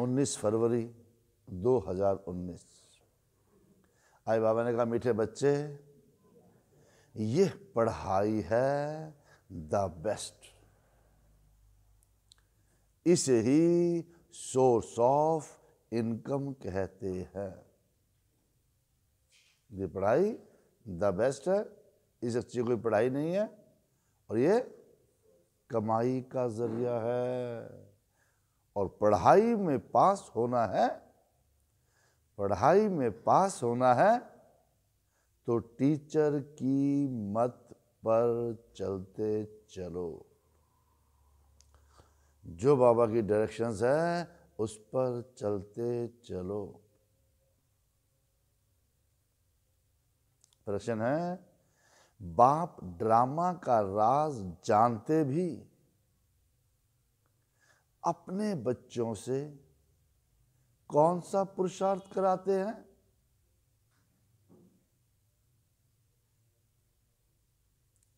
انیس فروری دو ہزار انیس آئی بابا نے کہا میٹھے بچے یہ پڑھائی ہے دا بیسٹ اسے ہی سورس آف انکم کہتے ہیں یہ پڑھائی دا بیسٹ ہے اس اچھی کوئی پڑھائی نہیں ہے اور یہ کمائی کا ذریعہ ہے اور پڑھائی میں پاس ہونا ہے پڑھائی میں پاس ہونا ہے تو ٹیچر کی مت پر چلتے چلو جو بابا کی ڈائریکشنز ہے اس پر چلتے چلو پرشن ہے باپ ڈراما کا راز جانتے بھی اپنے بچوں سے کون سا پرشارت کراتے ہیں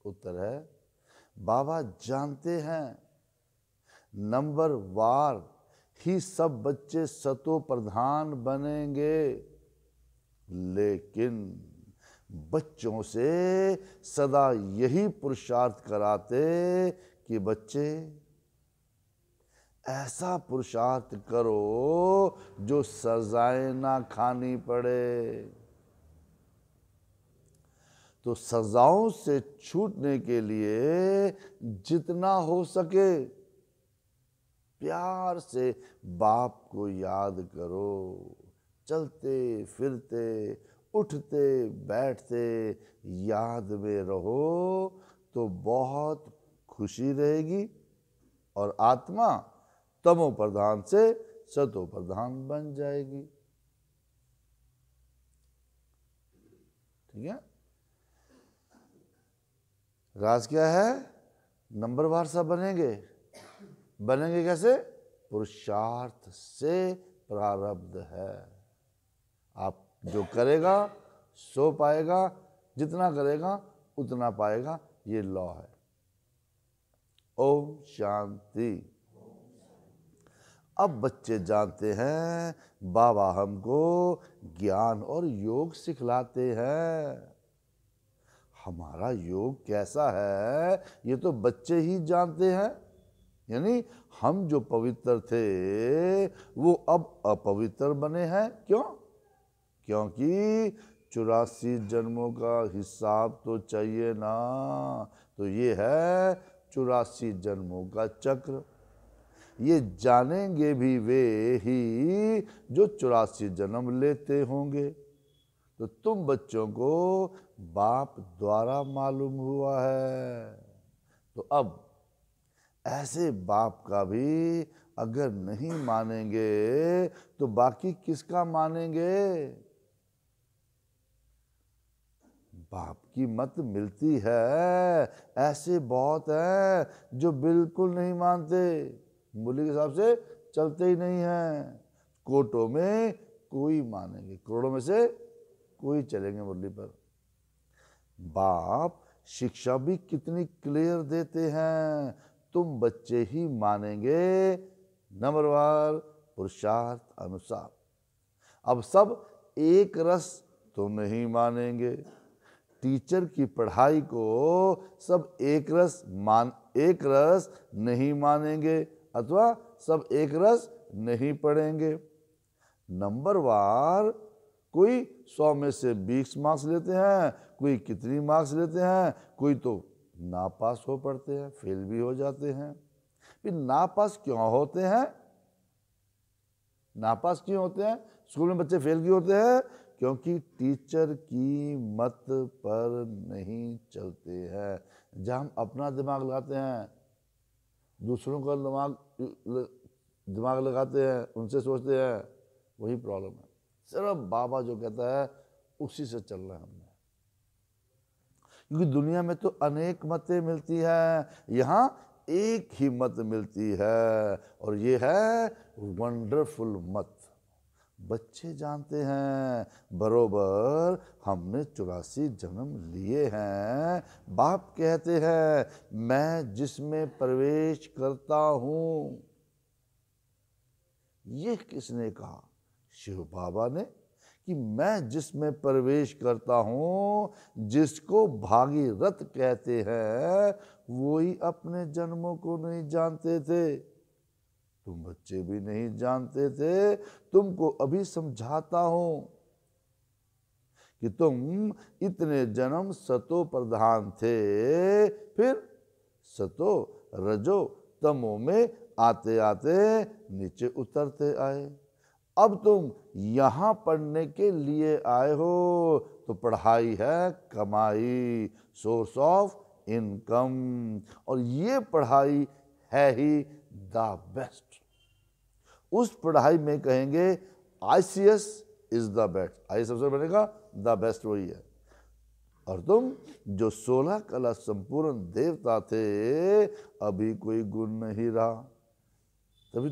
اتر ہے بابا جانتے ہیں نمبر وار ہی سب بچے ستو پردھان بنیں گے لیکن بچوں سے صدا یہی پرشارت کراتے کہ بچے ایسا پرشارت کرو جو سزائیں نہ کھانی پڑے تو سزاؤں سے چھوٹنے کے لیے جتنا ہو سکے پیار سے باپ کو یاد کرو چلتے پھرتے اٹھتے بیٹھتے یاد میں رہو تو بہت خوشی رہے گی اور آتما تمو پردھان سے ستو پردھان بن جائے گی ٹھیک ہے راز کیا ہے نمبر وار سا بنیں گے بنیں گے کیسے پرشارتھ سے پراربد ہے آپ جو کرے گا سو پائے گا جتنا کرے گا اتنا پائے گا یہ ہے اوم شانتی اب بچے جانتے ہیں بابا ہم کو گیان اور یوگ سکھلاتے ہیں ہمارا یوگ کیسا ہے یہ تو بچے ہی جانتے ہیں یعنی ہم جو پوتر تھے وہ اب اپویتر بنے ہیں کیوں کیونکہ چوراسی جنموں کا حساب تو چاہیے نا تو یہ ہے چوراسی جنموں کا چکر یہ جانیں گے بھی وے ہی جو چوراسی جنم لیتے ہوں گے تو تم بچوں کو باپ دوارا معلوم ہوا ہے تو اب ایسے باپ کا بھی اگر نہیں مانیں گے تو باقی کس کا مانیں گے باپ کی مت ملتی ہے ایسے بہت ہیں جو بالکل نہیں مانتے ملی کے حساب سے چلتے ہی نہیں ہیں کوٹوں میں کوئی مانیں گے کروڑوں میں سے کوئی چلیں گے مرلی پر باپ شکشا بھی کتنی کلیئر دیتے ہیں تم بچے ہی مانیں گے نمبر وار پرشارت انسار اب سب ایک رس تو نہیں مانیں گے ٹیچر کی پڑھائی کو سب ایک رس مان ایک رس نہیں مانیں گے اتوا سب ایک رس نہیں پڑھیں گے نمبر وار کوئی سو میں سے بیس مارکس لیتے ہیں کوئی کتنی مارکس لیتے ہیں کوئی تو ناپاس ہو پڑتے ہیں فیل بھی ہو جاتے ہیں پھر ناپاس کیوں ہوتے ہیں ناپاس کیوں ہوتے ہیں اسکول میں بچے فیل کیوں ہوتے ہیں کیونکہ ٹیچر کی مت پر نہیں چلتے ہیں جہاں ہم اپنا دماغ لاتے ہیں دوسروں کا دماغ دماغ لگاتے ہیں ان سے سوچتے ہیں وہی پرابلم ہے صرف بابا جو کہتا ہے اسی سے چلنا ہے ہم نے کیونکہ دنیا میں تو انیک متیں ملتی ہیں یہاں ایک ہی مت ملتی ہے اور یہ ہے ونڈرفل مت بچے جانتے ہیں بروبر ہم نے چوراسی جنم لیے ہیں باپ کہتے ہیں میں جس میں پرویش کرتا ہوں یہ کس نے کہا شیو بابا نے کہ میں جس میں پرویش کرتا ہوں جس کو بھاگی رت کہتے ہیں وہی اپنے جنموں کو نہیں جانتے تھے تم بچے بھی نہیں جانتے تھے تم کو ابھی سمجھاتا ہوں کہ تم اتنے جنم ستو پردھان تھے پھر ستو رجو تمو میں آتے آتے نیچے اترتے آئے اب تم یہاں پڑھنے کے لیے آئے ہو تو پڑھائی ہے کمائی سورس آف انکم اور یہ پڑھائی ہے ہی دا بیسٹ اس پڑھائی میں کہیں گے آئی C S is the best I مطلب بنے گا دا بیسٹ وہی ہے اور تم جو سولہ کلا سمپورن دیوتا تھے ابھی کوئی گن نہیں رہا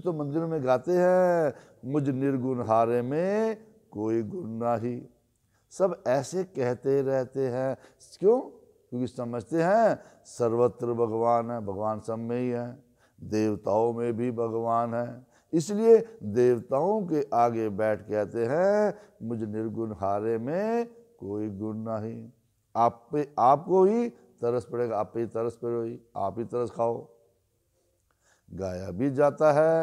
تو مندروں میں گاتے ہیں مجھ نرگن ہارے میں کوئی گن نہ ہی سب ایسے کہتے رہتے ہیں کیوں کیونکہ سمجھتے ہیں سروتر بھگوان ہے بھگوان سب میں ہی ہے دیوتاؤں میں بھی بھگوان ہے اس لیے دیوتاؤں کے آگے بیٹھ کہتے ہیں مجھے نرگن ہارے میں کوئی گن نہ آپ کو ہی ترس پڑے گا آپ آپ پہ ہی ہی ترس ترس پڑے کھاؤ گایا بھی جاتا ہے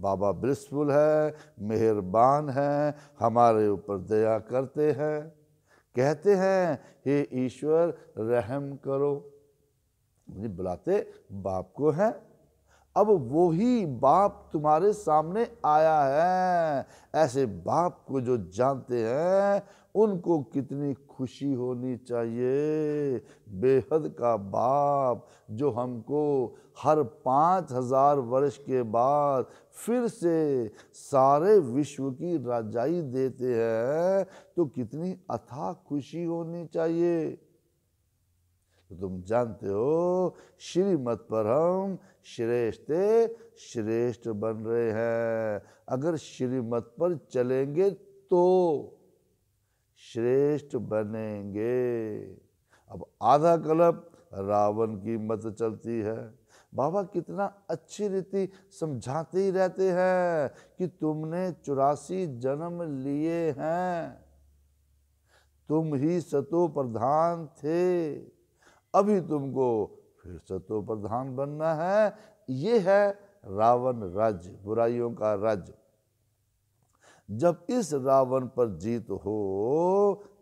بابا برسفل ہے مہربان ہے ہمارے اوپر دیا کرتے ہیں کہتے ہیں ایشور رحم کرو مجھے بلاتے باپ کو ہیں اب وہی باپ تمہارے سامنے آیا ہے ایسے باپ کو جو جانتے ہیں ان کو کتنی خوشی ہونی چاہیے بے حد کا باپ جو ہم کو ہر پانچ ہزار ورش کے بعد پھر سے سارے وشو کی راجائی دیتے ہیں تو کتنی اتھا خوشی ہونی چاہیے تو تم جانتے ہو شری مت پر ہم شریشتے شریشت بن رہے ہیں اگر شری مت پر چلیں گے تو شریشت بنیں گے اب آدھا کلب راون کی مت چلتی ہے بابا کتنا اچھی ریتی سمجھاتے ہی رہتے ہیں کہ تم نے چوراسی جنم لیے ہیں تم ہی ستو پردھان تھے ابھی تم کو پھر سے پردھان بننا ہے یہ ہے راون رج برائیوں کا رج جب اس راون پر جیت ہو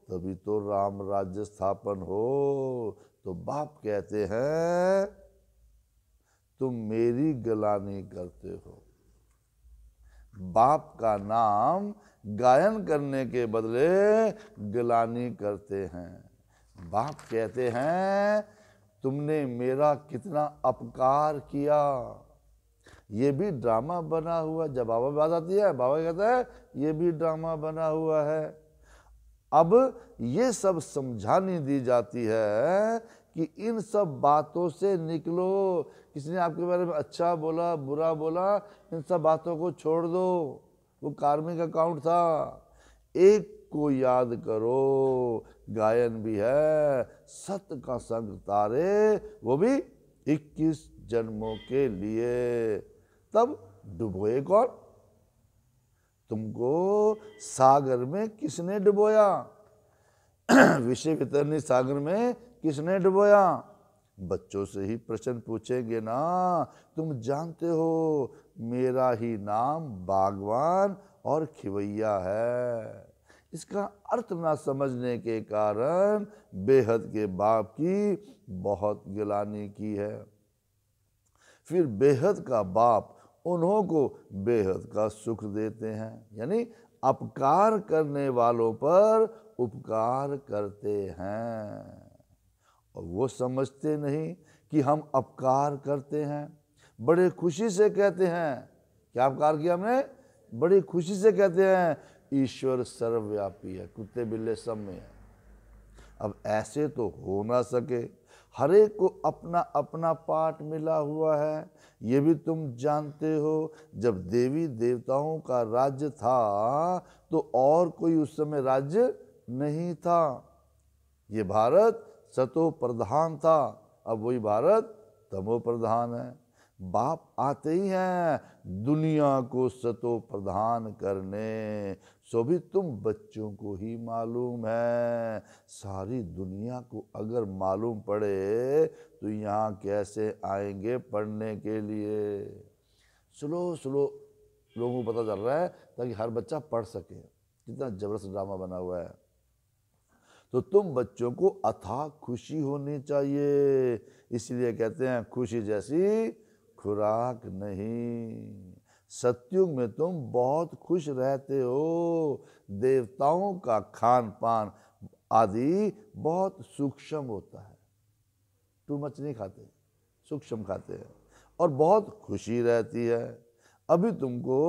تبھی تو رام راج ستھاپن ہو تو باپ کہتے ہیں تم میری گلانی کرتے ہو باپ کا نام گائن کرنے کے بدلے گلانی کرتے ہیں باپ کہتے ہیں تم نے میرا کتنا اپکار کیا یہ بھی ڈرامہ بنا ہوا جب بابا بات آتی ہے یہ بھی ڈرامہ بنا ہوا ہے اب یہ سب سمجھانی دی جاتی ہے کہ ان سب باتوں سے نکلو کسی نے آپ کے بارے میں اچھا بولا برا بولا ان سب باتوں کو چھوڑ دو وہ کارمک اکاؤنٹ تھا ایک کو یاد کرو گائن بھی ہے ست کا سنگ تارے وہ بھی اکیس جنموں کے لیے تب ڈبوئے کون تم کو ساگر میں کس نے ڈبویا وشے وطرنی ساگر میں کس نے ڈبویا بچوں سے ہی پرشن پوچھیں گے نا تم جانتے ہو میرا ہی نام باغوان اور کھویا ہے اس کا ارتھ نہ سمجھنے کے کارن بے حد کے باپ کی بہت گلانی کی ہے پھر بے حد کا باپ انہوں کو بے حد کا سکھ دیتے ہیں یعنی اپکار کرنے والوں پر اپکار کرتے ہیں اور وہ سمجھتے نہیں کہ ہم اپکار کرتے ہیں بڑے خوشی سے کہتے ہیں کیا اپکار کیا ہم نے بڑی خوشی سے کہتے ہیں سر واپی ہے کتے بلے سب میں ہے اب ایسے تو ہو نہ سکے ہر ایک کو اپنا اپنا پاٹ ملا ہوا ہے یہ بھی تم جانتے ہو جب دیوی دیوتاؤں کا راج تھا تو اور کوئی اس سمے راج نہیں تھا یہ بھارت ستو پردھان تھا اب وہی بھارت تمو پردھان ہے باپ آتے ہی ہیں دنیا کو ستو پردھان کرنے سو بھی تم بچوں کو ہی معلوم ہے ساری دنیا کو اگر معلوم پڑے تو یہاں کیسے آئیں گے پڑھنے کے لیے سلو سلو لوگوں کو پتہ چل رہا ہے تاکہ ہر بچہ پڑھ سکے کتنا زبردست ڈرامہ بنا ہوا ہے تو تم بچوں کو اتھا خوشی ہونی چاہیے اس لیے کہتے ہیں خوشی جیسی خوراک نہیں ستیوگ میں تم بہت خوش رہتے ہو دیوتاؤں کا کھان پان آدھی بہت سوکشم ہوتا ہے ٹو مچ نہیں کھاتے سوکشم کھاتے ہیں اور بہت خوشی رہتی ہے ابھی تم کو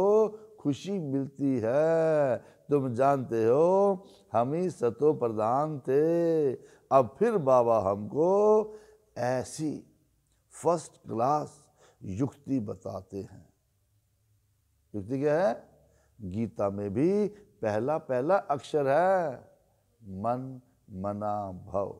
خوشی ملتی ہے تم جانتے ہو ہم ہی ستو پردان تھے اب پھر بابا ہم کو ایسی فرسٹ کلاس یکتی بتاتے ہیں یکتی کیا ہے گیتا میں بھی پہلا پہلا اکشر ہے من منا بھو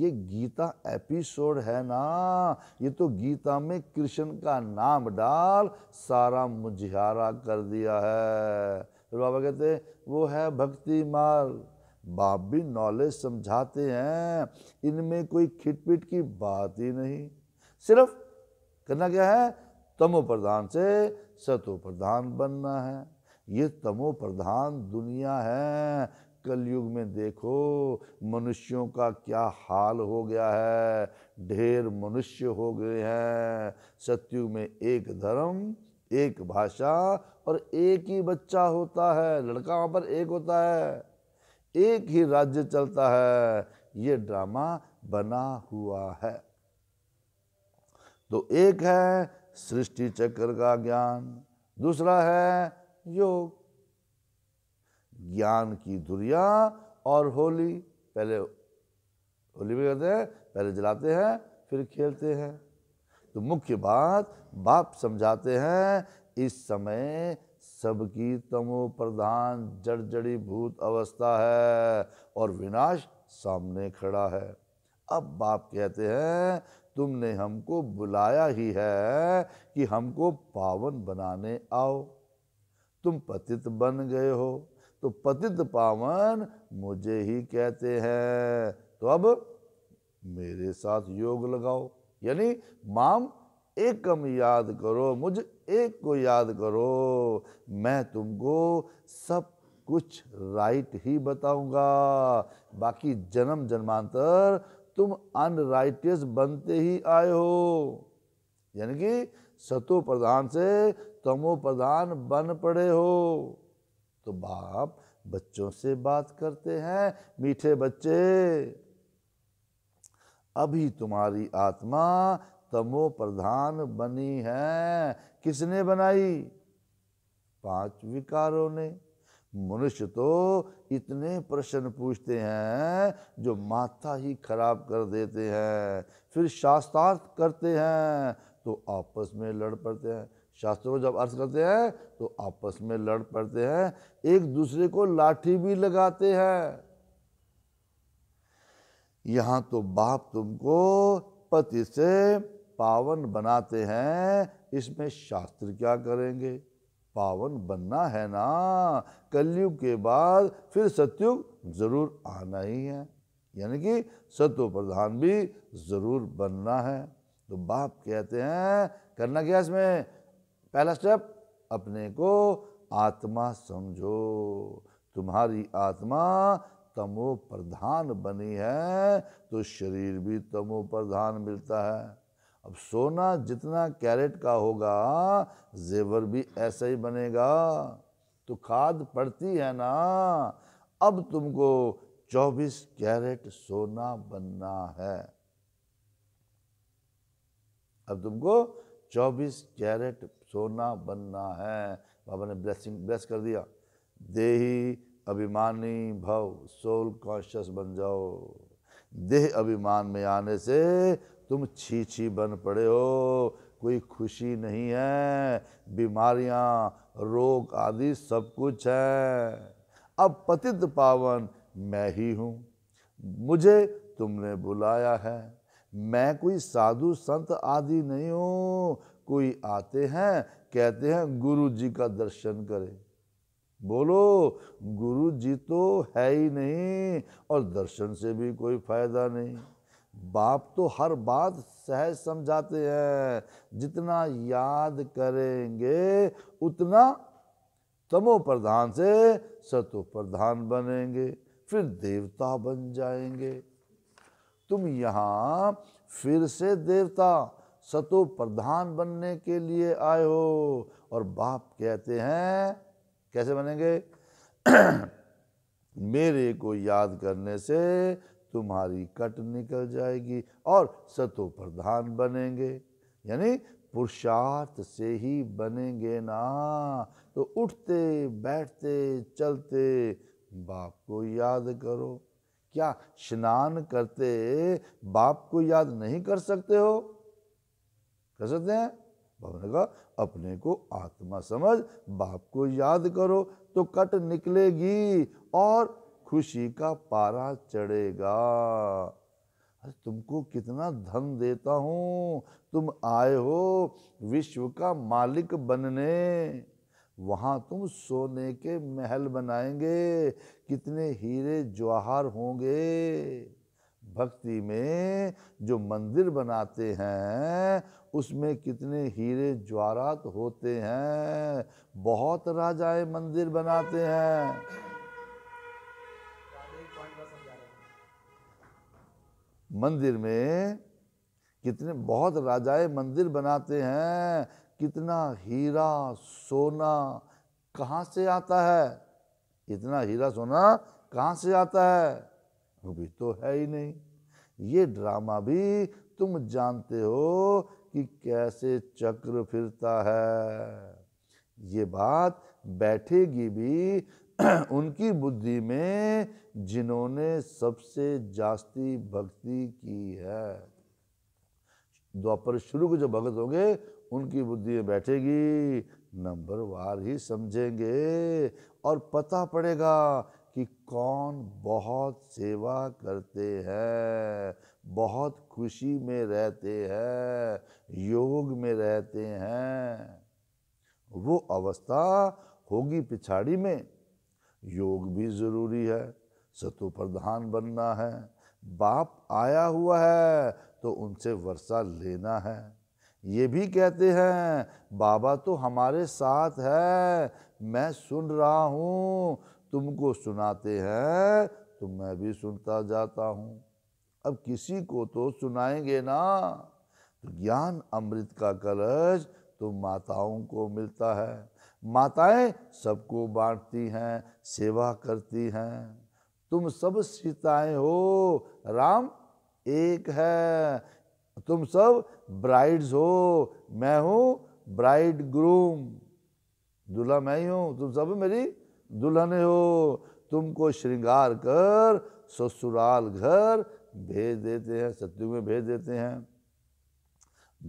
یہ گیتا ایپیسوڈ ہے نا یہ تو گیتا میں کرشن کا نام ڈال سارا مجھارا کر دیا ہے پھر بابا کہتے ہیں وہ ہے بھکتی مار باپ بھی نالج سمجھاتے ہیں ان میں کوئی کھٹ پٹ کی بات ہی نہیں صرف کرنا کیا ہے تمو پردھان سے ستو پردھان بننا ہے یہ تمو پردھان دنیا ہے کل یگ میں دیکھو منشیوں کا کیا حال ہو گیا ہے ڈھیر منشی ہو گئے ہیں ستیوگ میں ایک دھرم ایک بھاشا اور ایک ہی بچہ ہوتا ہے لڑکا وہاں پر ایک ہوتا ہے ایک ہی راجیہ چلتا ہے یہ ڈراما بنا ہوا ہے تو ایک ہے سرشٹی چکر کا گیان دوسرا ہے یوگ گیان کی دریا اور ہولی پہلے ہولی میں کہتے جلاتے ہیں پھر کھیلتے ہیں تو مکھی بات باپ سمجھاتے ہیں اس سمے سب کی تمو پردھان جڑ جڑی بھوت اوستھا ہے اور وناش سامنے کھڑا ہے اب باپ کہتے ہیں تم نے ہم کو بلایا ہی ہے کہ ہم کو پاون بنانے آؤ تم پتت بن گئے ہو تو پتت پاون مجھے ہی کہتے ہیں تو اب میرے ساتھ یوگ لگاؤ یعنی مام ایک کم یاد کرو مجھ ایک کو یاد کرو میں تم کو سب کچھ رائٹ ہی بتاؤں گا باقی جنم جنمانتر تم ان رائٹیس بنتے ہی آئے ہو یعنی کہ ستو پردھان سے تمو پردھان بن پڑے ہو تو باپ بچوں سے بات کرتے ہیں میٹھے بچے ابھی تمہاری آتما تمو پردھان بنی ہے کس نے بنائی پانچ وکاروں نے منش تو اتنے پرشن پوچھتے ہیں جو ماتھا ہی خراب کر دیتے ہیں پھر شاستارت کرتے ہیں تو آپس میں لڑ پڑتے ہیں شاستروں جب عرض کرتے ہیں تو آپس میں لڑ پڑتے ہیں ایک دوسرے کو لاٹھی بھی لگاتے ہیں یہاں تو باپ تم کو پتی سے پاون بناتے ہیں اس میں شاستر کیا کریں گے پاون بننا ہے نا کلیوگ کے بعد پھر ستیوگ ضرور آنا ہی ہے یعنی کہ ستو پردھان بھی ضرور بننا ہے تو باپ کہتے ہیں کرنا کیا اس میں پہلا سٹیپ اپنے کو آتما سمجھو تمہاری آتما تمو پردھان بنی ہے تو شریر بھی تمو پردھان ملتا ہے اب سونا جتنا کیرٹ کا ہوگا زیور بھی ایسا ہی بنے گا تو کھاد پڑتی ہے نا اب تم کو چوبیس کیرٹ سونا بننا ہے اب تم کو چوبیس کیرٹ سونا بننا ہے بابا نے بلیسنگ بلیس کر دیا دیہی ابھی مانی سول کانشس بن جاؤ دیہ ابھی مان میں آنے سے تم چھی چھی بن پڑے ہو کوئی خوشی نہیں ہے بیماریاں روگ آدھی سب کچھ ہے اب پتد پاون میں ہی ہوں مجھے تم نے بلایا ہے میں کوئی سادھو سنت آدھی نہیں ہوں کوئی آتے ہیں کہتے ہیں گرو جی کا درشن کرے بولو گرو جی تو ہے ہی نہیں اور درشن سے بھی کوئی فائدہ نہیں باپ تو ہر بات سہج سمجھاتے ہیں جتنا یاد کریں گے اتنا تمو پردھان سے ستو پردھان بنیں گے پھر دیوتا بن جائیں گے تم یہاں پھر سے دیوتا ستو پردھان بننے کے لیے آئے ہو اور باپ کہتے ہیں کیسے بنیں گے میرے کو یاد کرنے سے تمہاری کٹ نکل جائے گی اور ستو پردھان بنیں گے یعنی سے ہی بنیں گے نا تو اٹھتے بیٹھتے چلتے باپ کو یاد کرو کیا شنان کرتے باپ کو یاد نہیں کر سکتے ہو کر سکتے ہیں نے کہا اپنے کو آتما سمجھ باپ کو یاد کرو تو کٹ نکلے گی اور خوشی کا پارا چڑھے گا تم کو کتنا دھن دیتا ہوں تم آئے ہو وشو کا مالک بننے وہاں تم سونے کے محل بنائیں گے کتنے ہیرے جواہر ہوں گے بھکتی میں جو مندر بناتے ہیں اس میں کتنے ہیرے جواہرات ہوتے ہیں بہت راجائے مندر بناتے ہیں مندر میں کتنے بہت راجائے مندر بناتے ہیں کتنا ہیرا سونا کہاں سے آتا ہے اتنا ہیرا سونا کہاں سے آتا ہے وہ بھی تو ہے ہی نہیں یہ ڈرامہ بھی تم جانتے ہو کہ کیسے چکر پھرتا ہے یہ بات بیٹھے گی بھی ان کی بدھی میں جنہوں نے سب سے جاستی بھکتی کی ہے دوپہر شروع جو بھگت ہوں گے ان کی بدھی میں بیٹھے گی نمبر وار ہی سمجھیں گے اور پتہ پڑے گا کہ کون بہت سیوا کرتے ہیں بہت خوشی میں رہتے ہیں یوگ میں رہتے ہیں وہ اوستھا ہوگی پچھاڑی میں یوگ بھی ضروری ہے ستو پردھان بننا ہے باپ آیا ہوا ہے تو ان سے ورثہ لینا ہے یہ بھی کہتے ہیں بابا تو ہمارے ساتھ ہے میں سن رہا ہوں تم کو سناتے ہیں تو میں بھی سنتا جاتا ہوں اب کسی کو تو سنائیں گے نا گیان امرت کا کلش تو ماتاؤں کو ملتا ہے ماتائیں سب کو بانٹتی ہیں سیوا کرتی ہیں تم سب سیتائیں ہو رام ایک ہے تم سب ہو میں میں ہوں ہوں گروم ہی تم سب میری دلہنیں ہو تم کو شرنگار کر سسرال گھر بھیج دیتے ہیں ستیو میں بھیج دیتے ہیں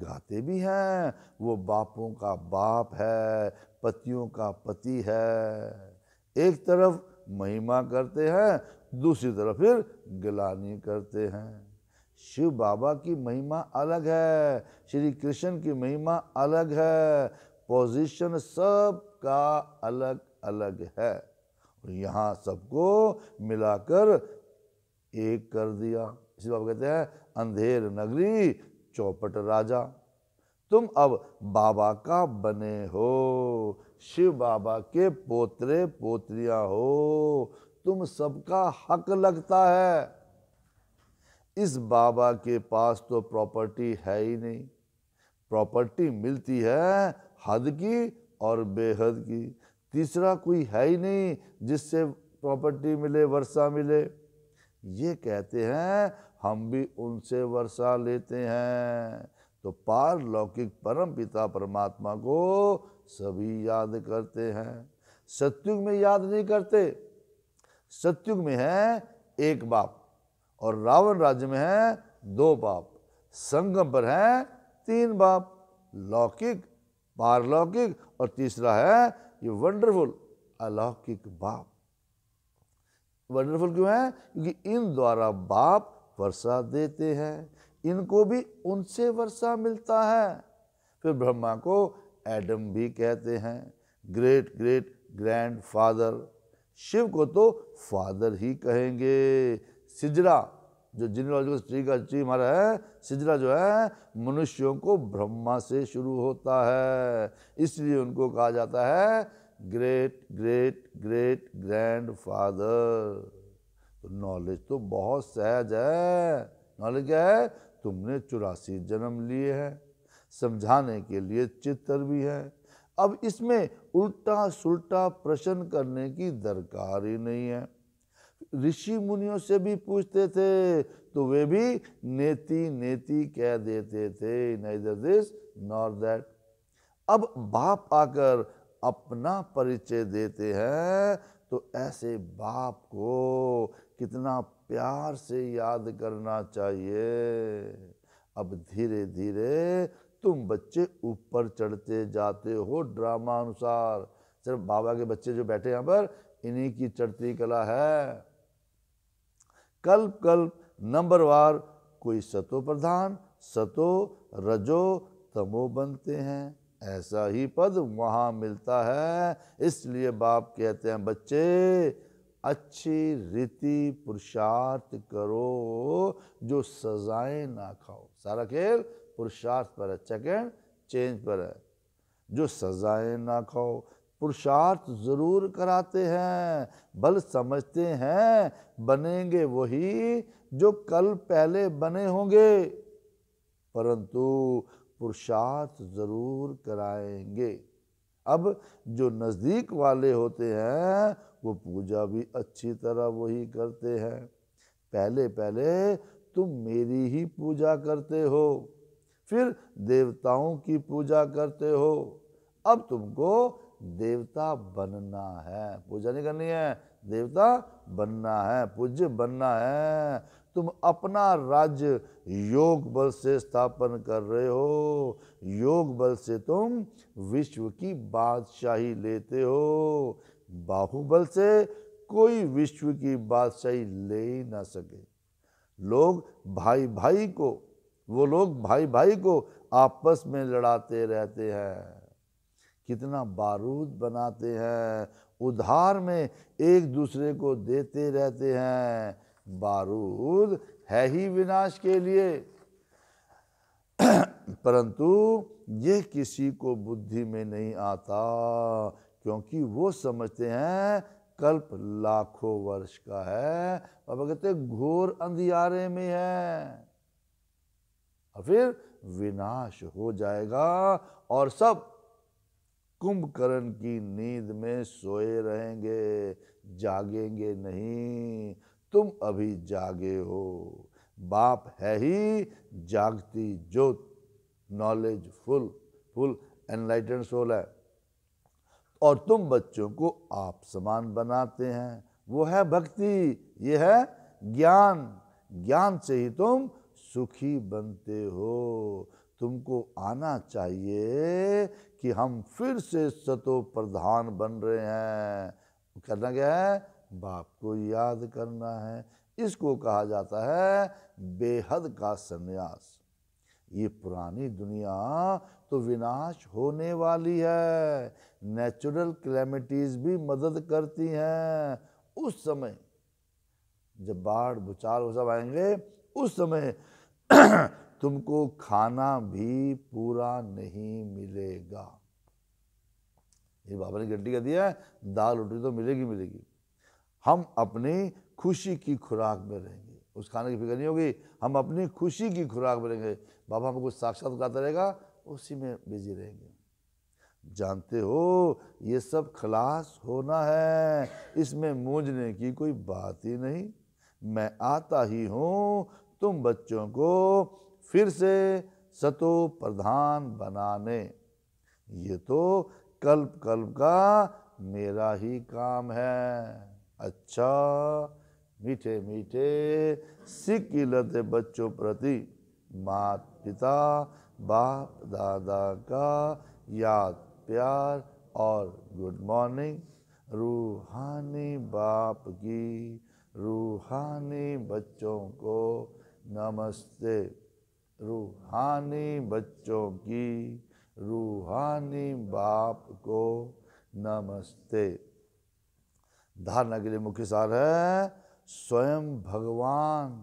گاتے بھی ہیں وہ باپوں کا باپ ہے پتیوں کا پتی ہے ایک طرف مہیما کرتے ہیں دوسری طرف پھر گلانی کرتے ہیں شیو بابا کی مہیما الگ ہے شری کرشن کی مہیم الگ ہے پوزیشن سب کا الگ الگ ہے یہاں سب کو ملا کر ایک کر دیا اسی بابا کہتے ہیں اندھیر نگری چوپٹ راجہ تم اب بابا کا بنے ہو شیو بابا کے پوترے پوتریاں ہو تم سب کا حق لگتا ہے اس بابا کے پاس تو پراپرٹی ہے ہی نہیں پراپرٹی ملتی ہے حد کی اور بے حد کی تیسرا کوئی ہے ہی نہیں جس سے پراپرٹی ملے ورثہ ملے یہ کہتے ہیں ہم بھی ان سے ورثہ لیتے ہیں تو پار لوکک پرم پتا پرماتما کو سبھی یاد کرتے ہیں ستیگ میں یاد نہیں کرتے ستیگ میں ہے ایک باپ اور راون راج میں ہے دو باپ سنگم پر ہے تین باپ لوکک پار لوکک اور تیسرا ہے یہ ونڈرفل الوکک باپ ونڈرفل کیوں ہے کیونکہ ان دوارا باپ وسا دیتے ہیں ان کو بھی ان سے ورسہ ملتا ہے پھر برہما کو ایڈم بھی کہتے ہیں great great grandfather Shiv کو تو فادر ہی کہیں گے سجرا جو کا والے ہمارا سجرا جو ہے منشیوں کو برہما سے شروع ہوتا ہے اس لیے ان کو کہا جاتا ہے great great great grandfather knowledge تو بہت سہج ہے نالج کیا ہے تم نے چوراسی جنم لیے ہیں سمجھانے کے لیے چتر بھی ہے اب اس میں الٹا سلٹا پرشن کرنے کی درکار ہی نہیں ہے رشی منیوں سے بھی پوچھتے تھے تو وہ بھی نیتی نیتی کہہ دیتے تھے نیدر دس نور دیٹ اب باپ آ کر اپنا پریچے دیتے ہیں تو ایسے باپ کو کتنا پیار سے یاد کرنا چاہیے اب دھیرے دھیرے تم بچے اوپر چڑھتے جاتے ہو ڈراما بچے جو بیٹھے پر انہی کی چڑھتی کلا ہے کلپ کلپ نمبر وار کوئی ستو پردھان ستو رجو تمو بنتے ہیں ایسا ہی پد وہاں ملتا ہے اس لیے باپ کہتے ہیں بچے اچھی ریتی پرشارت کرو جو سزائیں نہ کھاؤ سارا کھیل پرشارت پر ہے چینج پر ہے جو سزائیں نہ کھاؤ پرشارت ضرور کراتے ہیں بل سمجھتے ہیں بنیں گے وہی جو کل پہلے بنے ہوں گے پرنتو پرشارت ضرور کرائیں گے اب جو نزدیک والے ہوتے ہیں وہ پوجا بھی اچھی طرح وہی کرتے ہیں پہلے پہلے تم میری ہی پوجا کرتے ہو پھر دیوتاؤں کی پوجا کرتے ہو اب تم کو دیوتا بننا ہے پوجا نہیں کرنی ہے دیوتا بننا ہے پوج بننا ہے تم اپنا راج یوگ بل سے استھاپن کر رہے ہو یوگ بل سے تم وشو کی بادشاہی لیتے ہو باہوبل سے کوئی وشو کی بات لے لے نہ سکے لوگ بھائی بھائی کو وہ لوگ بھائی بھائی کو آپس میں لڑاتے رہتے ہیں کتنا بارود بناتے ہیں ادھار میں ایک دوسرے کو دیتے رہتے ہیں بارود ہے ہی وناش کے لیے پرنتو یہ کسی کو بدھی میں نہیں آتا کیونکہ وہ سمجھتے ہیں کلپ لاکھوں ورش کا ہے بابا کہتے ہیں گھور اندھیارے میں ہے اور پھر وناش ہو جائے گا اور سب کرن کی نیند میں سوئے رہیں گے جاگیں گے نہیں تم ابھی جاگے ہو باپ ہے ہی جاگتی جوت نالج فل فل این سول ہے اور تم بچوں کو آپ سمان بناتے ہیں وہ ہے بھکتی یہ ہے گیان گیان سے ہی تم سکھی بنتے ہو تم کو آنا چاہیے کہ ہم پھر سے ستو پردھان بن رہے ہیں کرنا کیا ہے باپ کو یاد کرنا ہے اس کو کہا جاتا ہے بے حد کا سنیاس یہ پرانی دنیا تو وناش ہونے والی ہے نیچرل کلیمیٹیز بھی مدد کرتی ہیں اس سمے جب باڑھ بچال وہ سب آئیں گے اس سمے تم کو کھانا بھی پورا نہیں ملے گا یہ بابا نے گڈی کا دیا ہے دال روٹی تو ملے گی ملے گی ہم اپنی خوشی کی خوراک میں رہیں گے اس کھانے کی فکر نہیں ہوگی ہم اپنی خوشی کی خوراک میں رہیں گے بابا کو کچھ گاتا رہے گا اسی میں بزی رہیں گے جانتے ہو یہ سب خلاص ہونا ہے اس میں مونجنے کی کوئی بات ہی نہیں میں آتا ہی ہوں تم بچوں کو پھر سے ستو پردھان بنانے یہ تو کلپ کلپ کا میرا ہی کام ہے اچھا میٹھے میٹھے سکھ لتے بچوں پرتی مات پتا باپ دادا کا یاد پیار اور گڈ مارننگ روحانی باپ کی روحانی بچوں کو نمستے روحانی بچوں کی روحانی باپ کو نمستے دھارنا کے لیے مکھی سار ہے سوئم بھگوان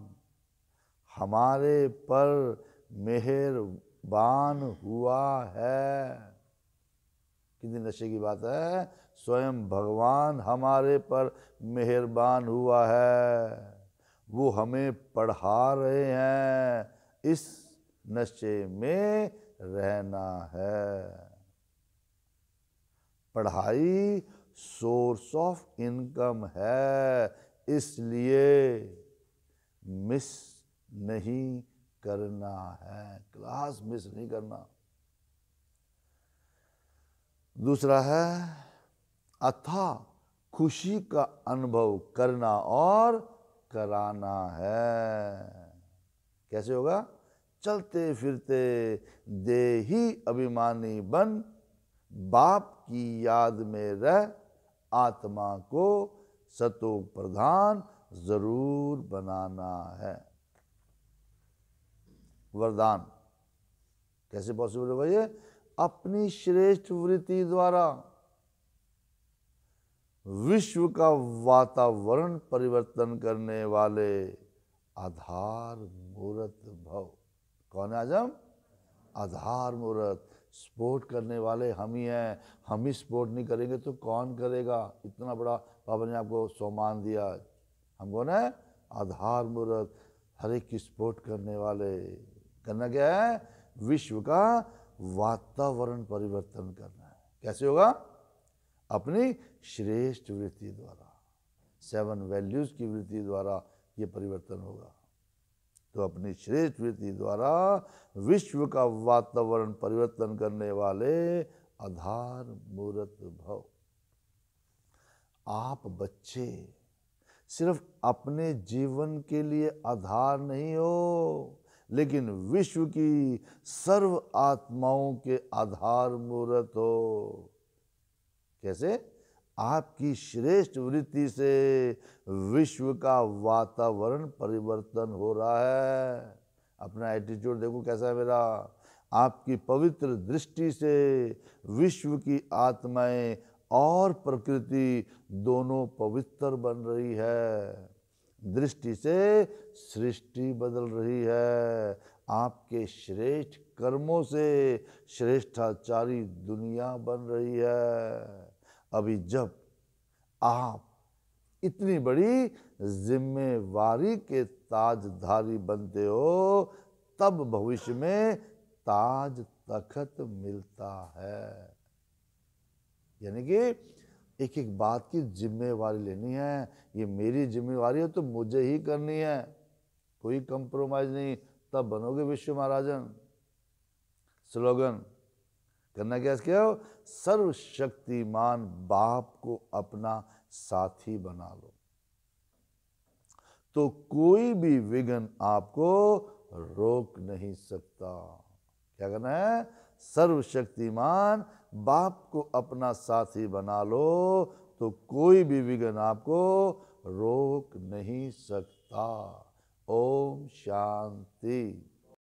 ہمارے پر مہربان ہوا ہے کتنی نشے کی بات ہے سوئم بھگوان ہمارے پر مہربان ہوا ہے وہ ہمیں پڑھا رہے ہیں اس نشے میں رہنا ہے پڑھائی سورس آف انکم ہے اس لیے مس نہیں کرنا ہے کلاس مس نہیں کرنا دوسرا ہے اتھا خوشی کا انبھو کرنا اور کرانا ہے کیسے ہوگا چلتے پھرتے دے ہی ابھیمانی بن باپ کی یاد میں رہ آتما کو ستو پردھان ضرور بنانا ہے ودان کیسے پاسبل ہے بھائی اپنی شریش وارا وشو کا واطورن پرتن کرنے والے آدھار مورت کون ہے آج ہم آدھار مہرت سپورٹ کرنے والے ہم ہی ہیں ہم ہی سپورٹ نہیں کریں گے تو کون کرے گا اتنا بڑا پابا نے آپ کو سو مان دیا ہم کون ہے آدھار مہرت ہر ایک کی اسپورٹ کرنے والے کرنا کیا ہے وشو کا واتاورن پریورتن کرنا ہے کیسے ہوگا اپنی دوارا سیون ویلیوز کی دوارا یہ پریورتن ہوگا تو اپنی ورتی دوارا وشو کا واتاورن پریورتن کرنے والے آدھار بھو آپ بچے صرف اپنے جیون کے لیے آدھار نہیں ہو لیکن وشو کی سرو آتماؤں کے آدھار مورت ہو کیسے آپ کی شریشت وریتی سے وشو کا واتاورن پریورتن ہو رہا ہے اپنا ایٹیچیوڈ دیکھو کیسا ہے میرا آپ کی پوتر سے وشو کی آتمائیں اور پرکرتی دونوں پوتر بن رہی ہے درشٹی سے سرشٹی بدل رہی ہے آپ کے شریشت کرموں سے چاری دنیا بن رہی ہے ابھی جب آپ اتنی بڑی ذمہ واری کے تاج دھاری بنتے ہو تب بھوش میں تاج تخت ملتا ہے یعنی کہ ایک ایک بات کی ذمہ واری لینی ہے یہ میری ذمہ واری ہے تو مجھے ہی کرنی ہے کوئی کمپرومائز نہیں تب بنو گے وشو مہاراجن سلوگن کرنا کیا اس ہو سرو شکتی مان باپ کو اپنا ساتھی بنا لو تو کوئی بھی وگن آپ کو روک نہیں سکتا کیا کرنا ہے سرو مان باپ کو اپنا ساتھی بنا لو تو کوئی بھی وگن آپ کو روک نہیں سکتا اوم شانتی